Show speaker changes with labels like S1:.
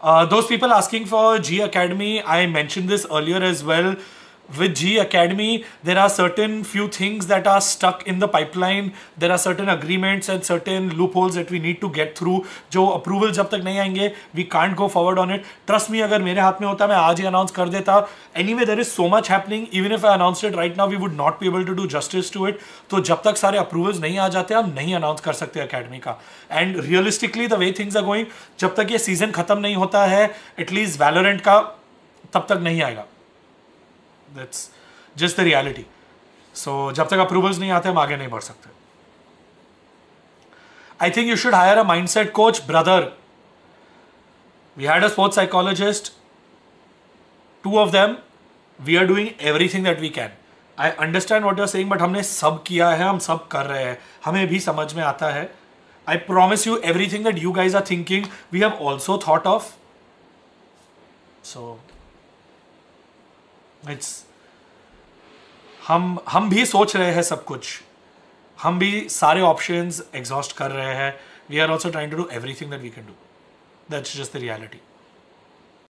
S1: Uh, those people asking for G Academy, I mentioned this earlier as well. with G Academy, there are certain few things that are stuck in the pipeline. There are certain agreements and certain loopholes that we need to get through. जो approval जब तक नहीं आएंगे, we can't go forward on it. Trust me, अगर मेरे हाथ में होता, मैं आज ही announce कर देता. Anyway, there is so much happening. Even if I announced it right now, we would not be able to do justice to it. तो जब तक सारे approvals नहीं आ जाते, हम नहीं announce कर सकते academy का. And realistically, the way things are going, जब तक ये season खत्म नहीं होता है, at least Valorant का तब तक नहीं आएगा. That's just the reality so जब तक अप्रूवल्स नहीं आते हम आगे नहीं बढ़ सकते I think you should hire a set coach brother we had a sports psychologist two of them we are doing everything that we can I understand what you're saying but हमने सब किया है हम सब कर रहे हैं हमें भी समझ में आता है I promise you everything that you guys are thinking we have also thought of so it's हम हम भी सोच रहे हैं सब कुछ हम भी सारे ऑप्शंस एग्जॉस्ट कर रहे हैं we are also trying to do everything that we can do that's just the reality